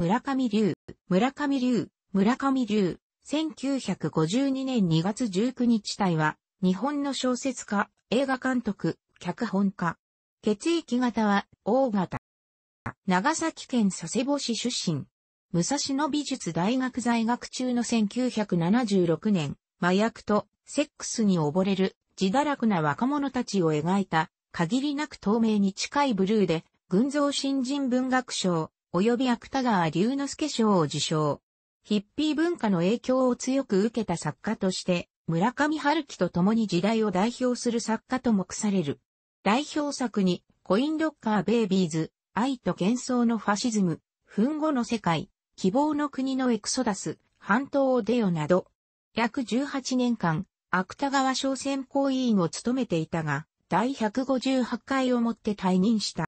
村上龍、村上龍、村上龍、1952年2月19日体は、日本の小説家、映画監督、脚本家。血液型は、O 型。長崎県佐世保市出身。武蔵野美術大学在学中の1976年、麻薬とセックスに溺れる自堕落な若者たちを描いた、限りなく透明に近いブルーで、群像新人文学賞、及び芥川龍之介賞を受賞。ヒッピー文化の影響を強く受けた作家として、村上春樹と共に時代を代表する作家と目される。代表作に、コインロッカーベイビーズ、愛と幻想のファシズム、墳後の世界、希望の国のエクソダス、半島を出よなど、約18年間、芥川商船考委員を務めていたが、第158回をもって退任した。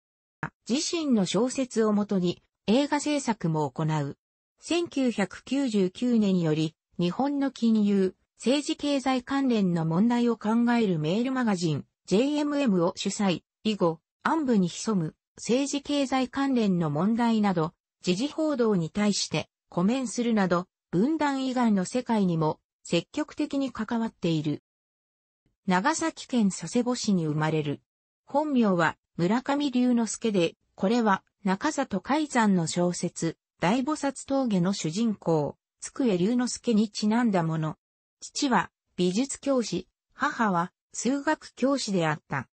自身の小説をもとに、映画制作も行う。1999年より日本の金融、政治経済関連の問題を考えるメールマガジン JMM を主催、以後、暗部に潜む政治経済関連の問題など、時事報道に対してコメンするなど、分断以外の世界にも積極的に関わっている。長崎県佐世保市に生まれる。本名は村上龍之介で、これは中里海山の小説、大菩薩峠の主人公、つくえ龍之介にちなんだもの。父は美術教師、母は数学教師であった。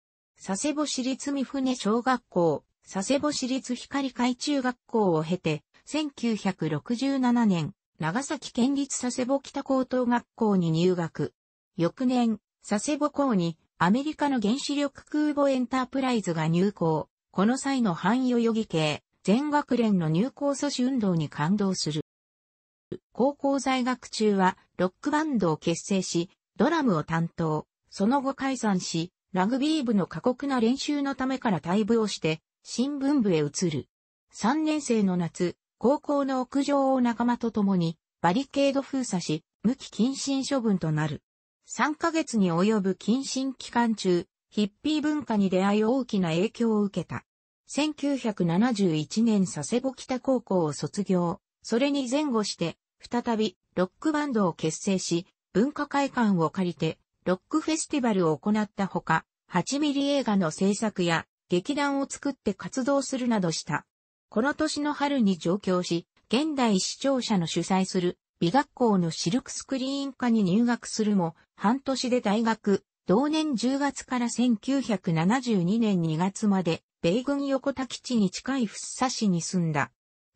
佐世保市立三船小学校、佐世保市立光海中学校を経て、1967年、長崎県立佐世保北高等学校に入学。翌年、佐世保校にアメリカの原子力空母エンタープライズが入校。この際の範囲代々木系、全学連の入校阻止運動に感動する。高校在学中はロックバンドを結成し、ドラムを担当、その後解散し、ラグビー部の過酷な練習のためから退部をして、新聞部へ移る。3年生の夏、高校の屋上を仲間と共に、バリケード封鎖し、無期謹慎処分となる。3ヶ月に及ぶ謹慎期間中、ヒッピー文化に出会い大きな影響を受けた。1971年佐世保北高校を卒業、それに前後して、再び、ロックバンドを結成し、文化会館を借りて、ロックフェスティバルを行ったほか、8ミリ映画の制作や、劇団を作って活動するなどした。この年の春に上京し、現代視聴者の主催する美学校のシルクスクリーン科に入学するも、半年で大学、同年10月から1972年2月まで米軍横田基地に近い福生市に住んだ。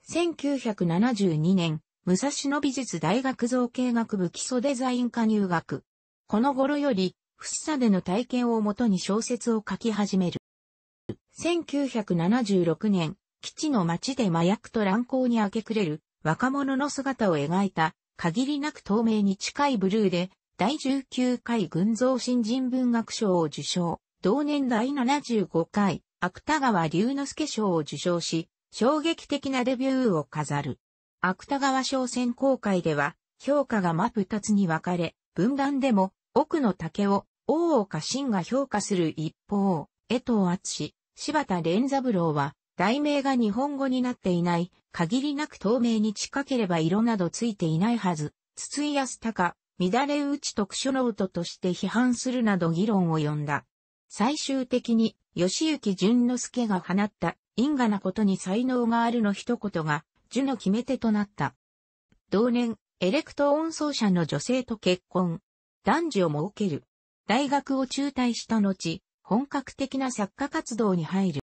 1972年、武蔵野美術大学造形学部基礎デザイン科入学。この頃より、福生での体験をもとに小説を書き始める。1976年、基地の街で麻薬と乱行に明け暮れる若者の姿を描いた限りなく透明に近いブルーで第19回群像新人文学賞を受賞。同年第75回芥川龍之介賞を受賞し、衝撃的なデビューを飾る。芥川賞選考会では、評価が真二つに分かれ、文壇でも、奥野武を、大岡信が評価する一方、江藤敦柴田連三郎は、題名が日本語になっていない、限りなく透明に近ければ色などついていないはず、筒井康隆、乱れ打ち特書ノートとして批判するなど議論を呼んだ。最終的に、吉行淳之介が放った、因果なことに才能があるの一言が、樹の決め手となった。同年、エレクト音ン奏者の女性と結婚。男児を設ける。大学を中退した後、本格的な作家活動に入る。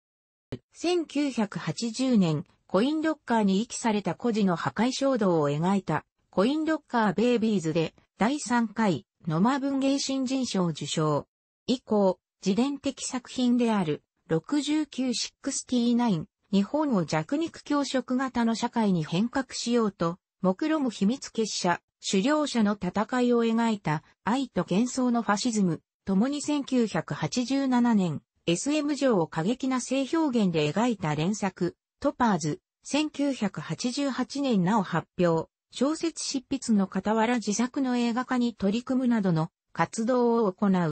1980年、コインロッカーに遺棄された孤児の破壊衝動を描いた、コインロッカーベイビーズで、第3回、野間文芸新人賞受賞。以降、自伝的作品である6969日本を弱肉強食型の社会に変革しようと、目論む秘密結社、狩猟者の戦いを描いた愛と幻想のファシズム、共に1987年、SM 上を過激な性表現で描いた連作、トパーズ、1988年なお発表、小説執筆の傍ら自作の映画化に取り組むなどの活動を行う。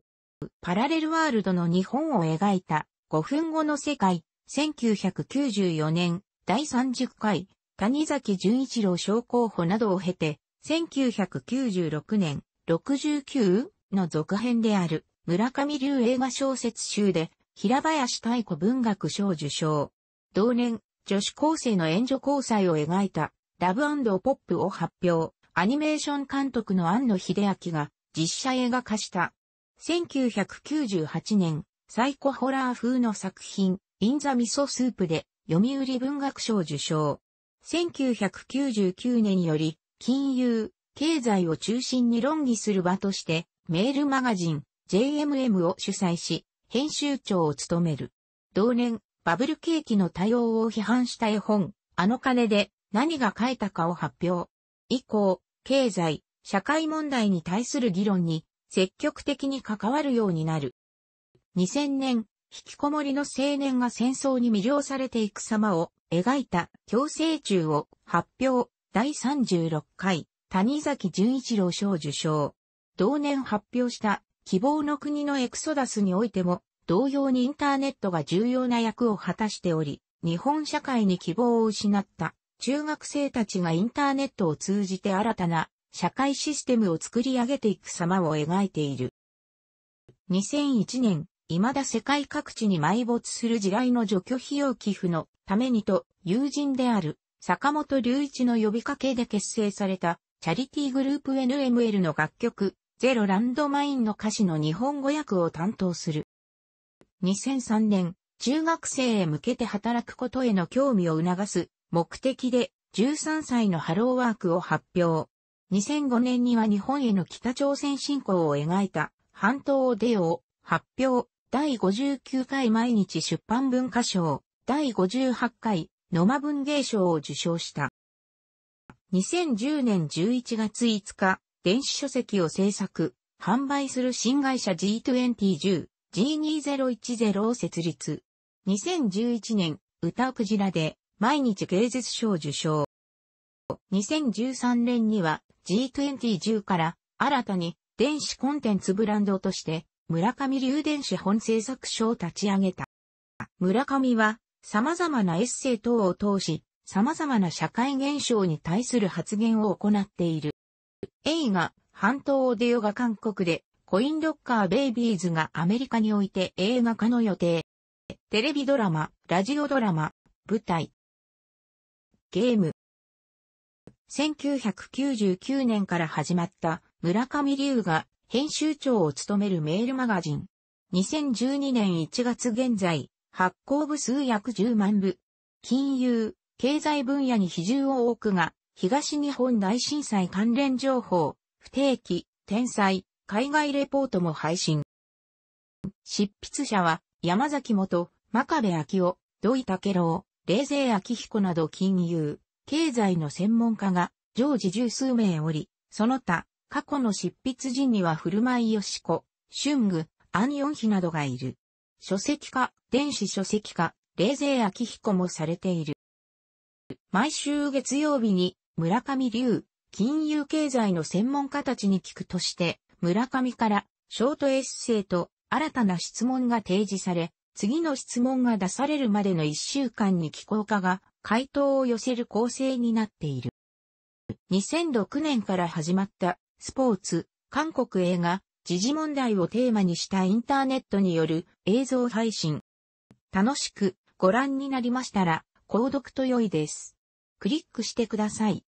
パラレルワールドの日本を描いた5分後の世界、1994年第30回、谷崎潤一郎賞候補などを経て、1996年69の続編である村上流映画小説集で平林太鼓文学賞受賞。同年、女子高生の援助交際を描いたラブポップを発表、アニメーション監督の庵野秀明が実写映画化した1998年、サイコホラー風の作品、インザ味噌スープで、読売文学賞受賞。1999年より、金融、経済を中心に論議する場として、メールマガジン、JMM を主催し、編集長を務める。同年、バブル景気の多様を批判した絵本、あの金で何が書いたかを発表。以降、経済、社会問題に対する議論に積極的に関わるようになる。2000年、引きこもりの青年が戦争に魅了されていく様を描いた共生中を発表第36回谷崎潤一郎賞受賞。同年発表した希望の国のエクソダスにおいても同様にインターネットが重要な役を果たしており、日本社会に希望を失った中学生たちがインターネットを通じて新たな社会システムを作り上げていく様を描いている。2001年、未だ世界各地に埋没する地雷の除去費用寄付のためにと、友人である坂本隆一の呼びかけで結成されたチャリティーグループ NML の楽曲、ゼロランドマインの歌詞の日本語訳を担当する。2003年、中学生へ向けて働くことへの興味を促す目的で13歳のハローワークを発表。2005年には日本への北朝鮮侵攻を描いた、半島を出よう、発表、第59回毎日出版文化賞、第58回野間文芸賞を受賞した。2010年11月5日、電子書籍を制作、販売する新会社 G2010、G2010 を設立。2011年、歌うクジラで毎日芸術賞受賞。2013年には G2010 から新たに電子コンテンツブランドとして村上流電子本製作所を立ち上げた。村上は様々なエッセイ等を通し様々な社会現象に対する発言を行っている。映画、半島オデオが韓国で、コインロッカーベイビーズがアメリカにおいて映画化の予定。テレビドラマ、ラジオドラマ、舞台、ゲーム、1999年から始まった村上龍が編集長を務めるメールマガジン。2012年1月現在、発行部数約10万部。金融、経済分野に比重を多くが、東日本大震災関連情報、不定期、天才、海外レポートも配信。執筆者は、山崎元、真壁昭夫、土井武郎、冷勢昭彦など金融、経済の専門家が常時十数名おり、その他、過去の執筆人には古舞よしこ、春具、アンヨンヒなどがいる。書籍化、電子書籍化、冷静ヒ彦もされている。毎週月曜日に村上龍、金融経済の専門家たちに聞くとして、村上からショートエッセイと新たな質問が提示され、次の質問が出されるまでの一週間に機構家が回答を寄せる構成になっている。2006年から始まったスポーツ、韓国映画、時事問題をテーマにしたインターネットによる映像配信。楽しくご覧になりましたら、購読と良いです。クリックしてください。